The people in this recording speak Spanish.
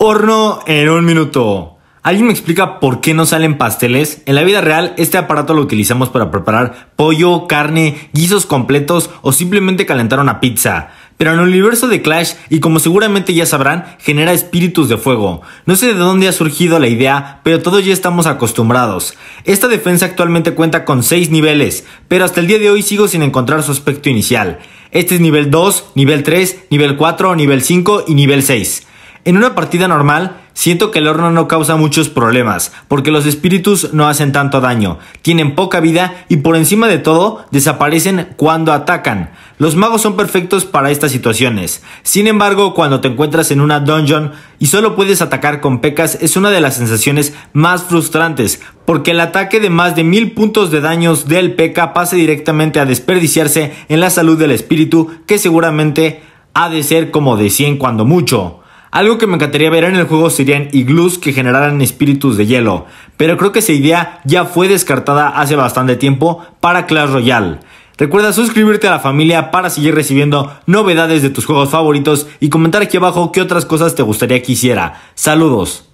Horno en un minuto. ¿Alguien me explica por qué no salen pasteles? En la vida real, este aparato lo utilizamos para preparar pollo, carne, guisos completos o simplemente calentar una pizza. Pero en el universo de Clash, y como seguramente ya sabrán, genera espíritus de fuego. No sé de dónde ha surgido la idea, pero todos ya estamos acostumbrados. Esta defensa actualmente cuenta con 6 niveles, pero hasta el día de hoy sigo sin encontrar su aspecto inicial. Este es nivel 2, nivel 3, nivel 4, nivel 5 y nivel 6. En una partida normal, siento que el horno no causa muchos problemas, porque los espíritus no hacen tanto daño, tienen poca vida y por encima de todo desaparecen cuando atacan. Los magos son perfectos para estas situaciones. Sin embargo, cuando te encuentras en una dungeon y solo puedes atacar con pecas es una de las sensaciones más frustrantes, porque el ataque de más de mil puntos de daños del peca pasa directamente a desperdiciarse en la salud del espíritu que seguramente ha de ser como de 100 cuando mucho. Algo que me encantaría ver en el juego serían iglús que generaran espíritus de hielo, pero creo que esa idea ya fue descartada hace bastante tiempo para Clash Royale. Recuerda suscribirte a la familia para seguir recibiendo novedades de tus juegos favoritos y comentar aquí abajo qué otras cosas te gustaría que hiciera. Saludos.